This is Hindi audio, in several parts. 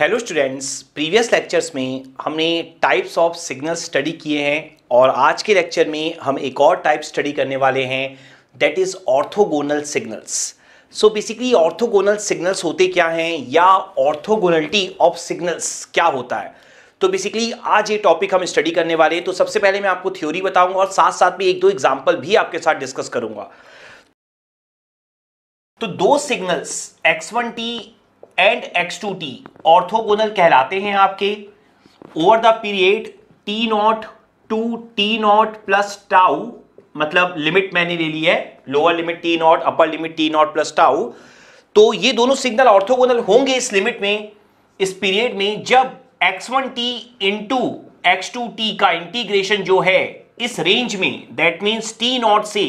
हेलो स्टूडेंट्स प्रीवियस लेक्चर्स में हमने टाइप्स ऑफ सिग्नल स्टडी किए हैं और आज के लेक्चर में हम एक और टाइप स्टडी करने वाले हैं that is orthogonal signals so basically orthogonal signals होते क्या हैं या ऑर्थोगोनलिटी ऑफ सिग्नल्स क्या होता है तो बेसिकली आज ये टॉपिक हम स्टडी करने वाले हैं तो सबसे पहले मैं आपको थ्योरी बताऊंगा और साथ साथ में एक दो एग्जाम्पल भी आपके साथ डिस्कस करूंगा तो दो signals x one t and x two t orthogonal कहलाते हैं आपके over the period t naught to t naught plus tau मतलब लिमिट मैंने ले ली है lower limit t naught upper limit t naught plus tau तो ये दोनों सिग्नल ऑर्थोगोनल होंगे इस लिमिट में इस पीरियड में जब x one t into x two t का इंटीग्रेशन जो है इस रेंज में दैट मीन्स टी नॉट से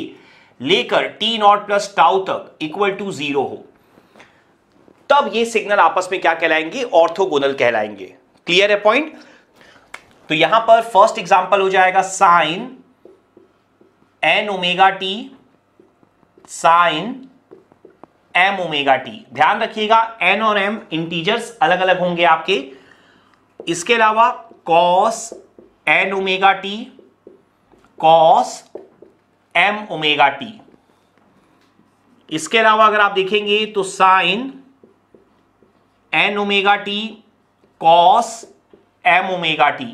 लेकर टी नॉट प्लस टाउ तक इक्वल टू जीरो हो तब ये सिग्नल आपस में क्या कहलाएंगे ऑर्थोगोनल कहलाएंगे क्लियर है पॉइंट तो यहां पर फर्स्ट एग्जांपल हो जाएगा sine n omega t sine m omega t ध्यान रखिएगा एन और एम इंटीजर्स अलग अलग होंगे आपके इसके अलावा cos n omega t cos m omega t इसके अलावा अगर आप देखेंगे तो sine n omega t cos m omega t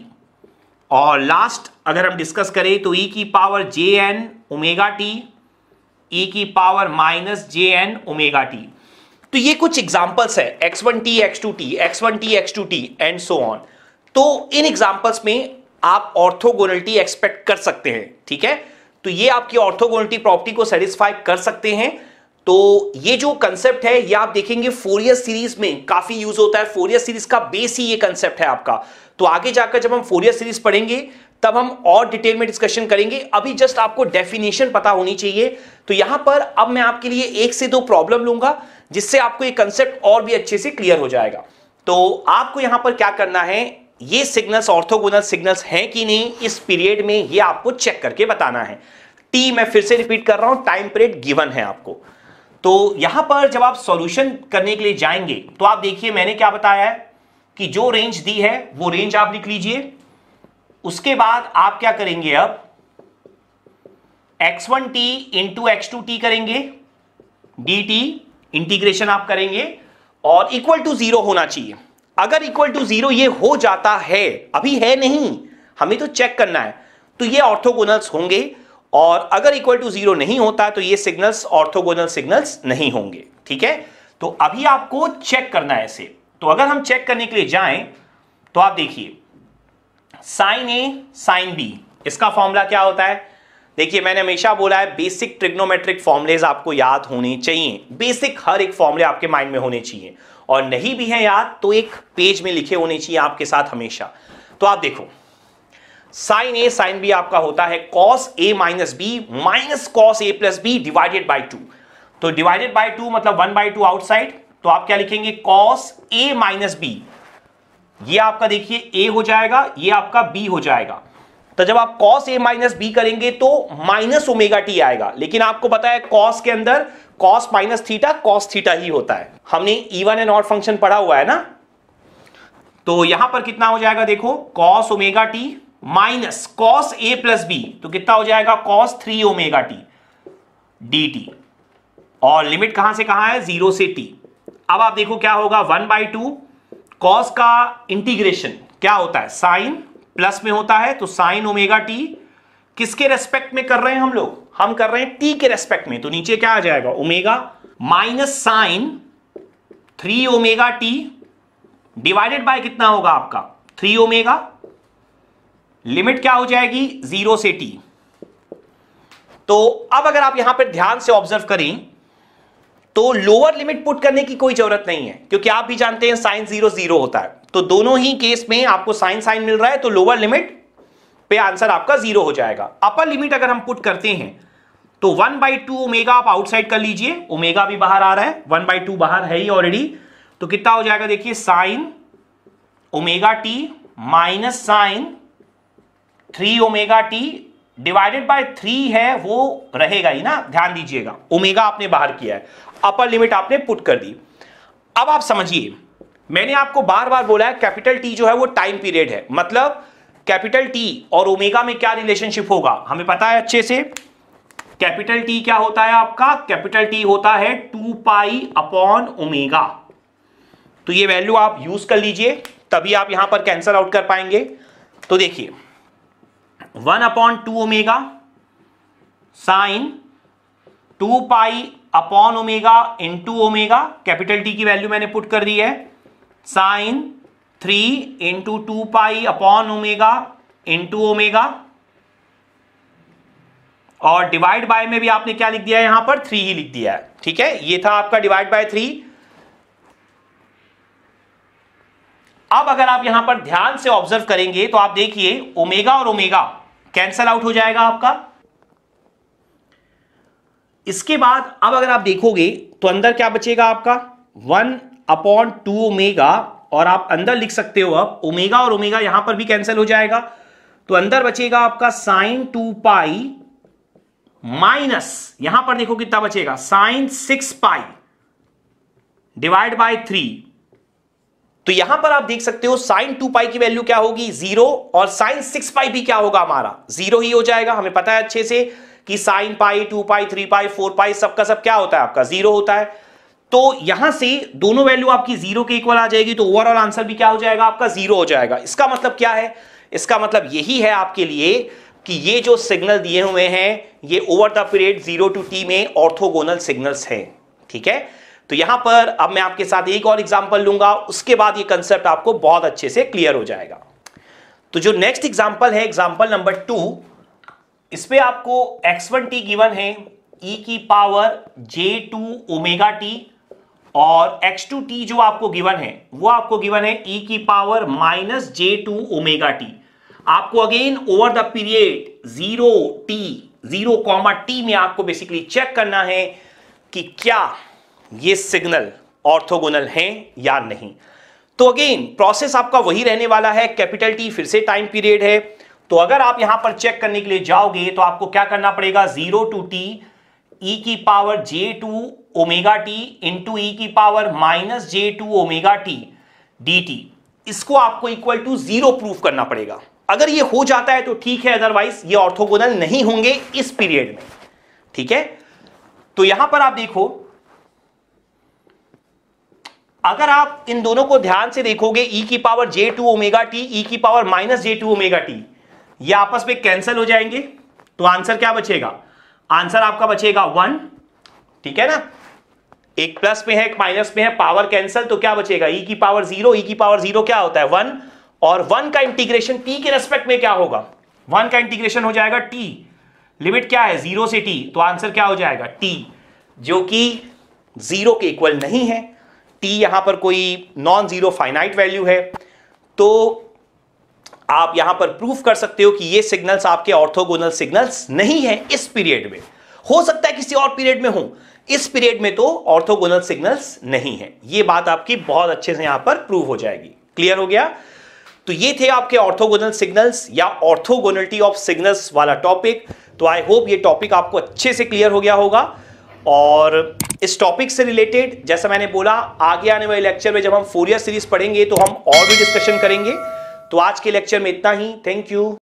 और लास्ट अगर हम डिस्कस करें तो ई e की power j n omega t e की power minus j n omega t तो ये कुछ एग्जांपल्स है x one t x two t x one t x two t and so on तो इन एग्जांपल्स में आप ऑर्थोगोनलिटी एक्सपेक्ट कर सकते हैं ठीक है तो ये आपकी ऑर्थोगोनलिटी प्रॉपर्टी को सेटिस्फाई कर सकते हैं तो ये जो कंसेप्ट है ये आप देखेंगे फोरियर सीरीज में काफी यूज होता है फोरियर सीरीज का बेस ही ये कंसेप्ट है आपका तो आगे जाकर जब हम फोरियर सीरीज पढ़ेंगे तब हम और डिटेल में डिस्कशन करेंगे अभी जस्ट आपको डेफिनेशन पता होनी चाहिए तो यहां पर अब मैं आपके लिए एक से दो प्रॉब्लम लूंगा जिससे आपको ये कंसेप्ट और भी अच्छे से क्लियर हो जाएगा तो आपको यहां पर क्या करना है ये सिग्नल्स ऑर्थोगोनल सिग्नल्स हैं कि नहीं इस पीरियड में ये आपको चेक करके बताना है टी मैं फिर से रिपीट कर रहा हूं टाइम पीरियड गिवन है आपको तो यहां पर जब आप सॉल्यूशन करने के लिए जाएंगे तो आप देखिए मैंने क्या बताया है कि जो रेंज दी है वो रेंज आप लिख लीजिए उसके बाद आप क्या करेंगे अब x one t into x two t करेंगे टी इंटीग्रेशन आप करेंगे और इक्वल टू जीरो होना चाहिए अगर इक्वल टू जीरो ये हो जाता है अभी है नहीं हमें तो चेक करना है तो ये ऑर्थोगोनल्स होंगे और अगर इक्वल टू जीरो नहीं होता तो ये सिग्नल्स ऑर्थोगोनल सिग्नल्स नहीं होंगे ठीक है तो अभी आपको चेक करना है इसे तो अगर हम चेक करने के लिए जाएं तो आप देखिए साइन ए साइन बी इसका फॉर्मूला क्या होता है देखिए मैंने हमेशा बोला है बेसिक ट्रिग्नोमेट्रिक फॉर्मुलेज आपको याद होने चाहिए बेसिक हर एक फॉर्मुले आपके माइंड में होने चाहिए और नहीं भी है याद तो एक पेज में लिखे होने चाहिए आपके साथ हमेशा तो आप देखो साइन ए साइन बी आपका होता है cos a minus b minus cos a plus b divided by two तो डिवाइडेड बाई टू मतलब वन बाई टू आउटसाइड तो आप क्या लिखेंगे कॉस ए माइनस बी ये आपका देखिए ए हो जाएगा ये आपका बी हो जाएगा तो जब आप कॉस ए माइनस बी करेंगे तो माइनस ओमेगा टी आएगा लेकिन आपको पता है कॉस के अंदर cos minus theta cos theta ही होता है हमने इवन एंड ऑड फंक्शन पढ़ा हुआ है ना तो यहां पर कितना हो जाएगा देखो cos omega t minus cos a plus b तो कितना हो जाएगा cos three omega t d t और लिमिट कहां से कहां है जीरो से टी अब आप देखो क्या होगा वन बाई टू कॉस का इंटीग्रेशन क्या होता है साइन प्लस में होता है तो साइन ओमेगा टी किसके रेस्पेक्ट में कर रहे हैं हम लोग हम कर रहे हैं टी के रेस्पेक्ट में तो नीचे क्या आ जाएगा omega minus sine three omega t divided by कितना होगा आपका थ्री ओमेगा लिमिट क्या हो जाएगी जीरो से टी तो अब अगर आप यहां पर ध्यान से ऑब्जर्व करें तो लोअर लिमिट पुट करने की कोई जरूरत नहीं है क्योंकि आप भी जानते हैं साइन जीरो जीरो होता है तो दोनों ही केस में आपको साइन साइन मिल रहा है तो लोअर लिमिट पे आंसर आपका जीरो हो जाएगा अपर लिमिट अगर हम पुट करते हैं तो वन बाई टू ओमेगा आप आउटसाइड कर लीजिए ओमेगा भी बाहर आ रहा है वन बाई टू बाहर है ही ऑलरेडी तो कितना हो जाएगा देखिए sine omega t minus sine three omega t divided by three है वो रहेगा ही ना ध्यान दीजिएगा ओमेगा आपने बाहर किया है अपर लिमिट आपने पुट कर दी अब आप समझिए मैंने आपको बार बार बोला है कैपिटल टी जो है वो टाइम पीरियड है मतलब कैपिटल टी और ओमेगा में क्या रिलेशनशिप होगा हमें पता है अच्छे से कैपिटल टी क्या होता है आपका कैपिटल टी होता है टू पाई अपॉन ओमेगा तो ये वैल्यू आप यूज कर लीजिए तभी आप यहां पर कैंसल आउट कर पाएंगे तो देखिए one upon two omega sine two pi upon omega in two omega capital t की वैल्यू मैंने पुट कर दी है sine three into two pi upon omega into omega और डिवाइड बाय में भी आपने क्या लिख दिया है यहां पर थ्री ही लिख दिया है ठीक है ये था आपका डिवाइड बाय थ्री अब अगर आप यहां पर ध्यान से ऑब्जर्व करेंगे तो आप देखिए ओमेगा और ओमेगा कैंसल आउट हो जाएगा आपका इसके बाद अब अगर आप देखोगे तो अंदर क्या बचेगा आपका वन अपॉन टू ओमेगा और आप अंदर लिख सकते हो अब ओमेगा और ओमेगा यहां पर भी कैंसिल हो जाएगा तो अंदर बचेगा आपका साइन टू पाई माइनस यहां पर देखो कितना बचेगा sine six pi divide by three तो यहां पर आप देख सकते हो साइन टू पाई की वैल्यू क्या होगी जीरो और साइन सिक्स पाई भी क्या होगा हमारा जीरो ही हो जाएगा हमें पता है अच्छे से कि sine pi two pi three pi four pi सबका सब क्या होता है आपका जीरो होता है तो यहां से दोनों वैल्यू आपकी जीरो के इक्वल आ जाएगी तो ओवरऑल आंसर भी क्या हो जाएगा आपका जीरो हो जाएगा इसका मतलब क्या है इसका मतलब यही है आपके लिए कि ये जो सिग्नल दिए हुए हैं ये over the period zero to t में ऑर्थोगोनल सिग्नल्स हैं ठीक है तो यहां पर अब मैं आपके साथ एक और एग्जाम्पल लूंगा उसके बाद यह कंसेप्ट आपको बहुत अच्छे से क्लियर हो जाएगा तो जो नेक्स्ट एग्जाम्पल है एग्जाम्पल नंबर टू इस पे आपको x1 t टी गिवन है e की power j2 two omega t और x2 t जो आपको गिवन है वो आपको गिवन है ई e की power minus j two omega t आपको again over the period zero t zero comma t में आपको बेसिकली चेक करना है कि क्या ये सिग्नल ऑर्थोगोनल हैं या नहीं तो अगेन प्रोसेस आपका वही रहने वाला है कैपिटल टी फिर से टाइम पीरियड है तो अगर आप यहां पर चेक करने के लिए जाओगे तो आपको क्या करना पड़ेगा जीरो टू टी ई की power j two omega t into e की power minus j two omega t d t इसको आपको इक्वल टू जीरो प्रूफ करना पड़ेगा अगर ये हो जाता है तो ठीक है अदरवाइज ये ऑर्थोगोनल नहीं होंगे इस पीरियड में ठीक है तो यहां पर आप देखो अगर आप इन दोनों को ध्यान से देखोगे ई e की power j two omega t e की power minus j two omega t ये आपस में कैंसिल हो जाएंगे तो आंसर क्या बचेगा आंसर आपका बचेगा वन ठीक है ना एक प्लस में है एक माइनस में है पावर कैंसिल तो क्या बचेगा ई e की पावर जीरो ई e की पावर जीरो क्या होता है वन और वन का इंटीग्रेशन टी के रेस्पेक्ट में क्या होगा वन का इंटीग्रेशन हो जाएगा टी लिमिट क्या है जीरो से टी तो आंसर क्या हो जाएगा टी जो कि जीरो के इक्वल नहीं है टी यहां पर कोई नॉन जीरो फाइनाइट वैल्यू है तो आप यहां पर प्रूफ कर सकते हो कि ये सिग्नल्स आपके ऑर्थोगोनल सिग्नल्स नहीं है इस पीरियड में हो सकता है किसी और पीरियड में हो इस पीरियड में तो ऑर्थोगोनल सिग्नल्स नहीं है ये बात आपकी बहुत अच्छे से यहां पर प्रूव हो जाएगी क्लियर हो गया तो ये थे आपके ऑर्थोगोनल सिग्नल्स या ऑर्थोगोनलिटी ऑफ सिग्नल्स वाला टॉपिक तो आई होप ये टॉपिक आपको अच्छे से क्लियर हो गया होगा और इस टॉपिक से रिलेटेड जैसा मैंने बोला आगे आने वाले लेक्चर में जब हम फोरियर सीरीज पढ़ेंगे तो हम और भी डिस्कशन करेंगे तो आज के लेक्चर में इतना ही थैंक यू